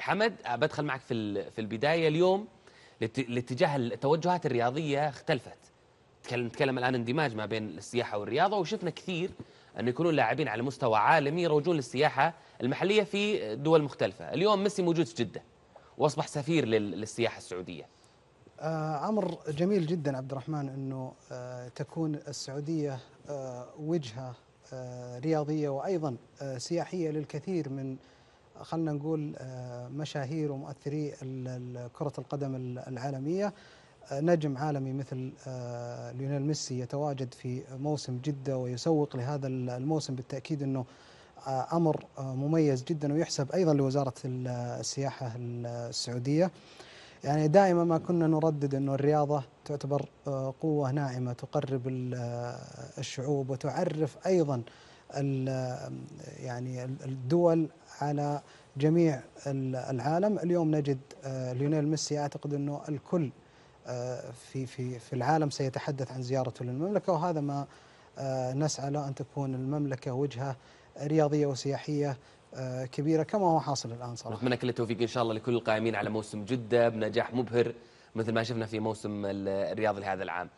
حمد آه، بدخل معك في في البدايه اليوم الاتجاه التوجهات الرياضيه اختلفت نتكلم الان اندماج ما بين السياحه والرياضه وشفنا كثير أن يكونون لاعبين على مستوى عالمي يروجون للسياحة المحلية في دول مختلفة اليوم ميسي موجود في جدة وأصبح سفير للسياحة السعودية آه، أمر جميل جدا عبد الرحمن أنه آه، تكون السعودية وجهة رياضية وأيضا سياحية للكثير من خلنا نقول آه، مشاهير ومؤثري كرة القدم العالمية آه، نجم عالمي مثل آه، ليونيل ميسي يتواجد في موسم جدة ويسوق لهذا الموسم بالتأكيد أنه أمر مميز جدا ويحسب أيضا لوزارة السياحة السعودية يعني دائما ما كنا نردد أنه الرياضة تعتبر قوة ناعمة تقرب الشعوب وتعرف أيضا يعني الدول على جميع العالم اليوم نجد آه، ليونيل ميسي اعتقد انه الكل آه، في في في العالم سيتحدث عن زيارته للمملكه وهذا ما آه، نسعى له ان تكون المملكه وجهه رياضيه وسياحيه كبيره كما هو حاصل الان صراحه. نتمنى كل التوفيق ان شاء الله لكل القائمين على موسم جده بنجاح مبهر مثل ما شفنا في موسم الرياض لهذا العام.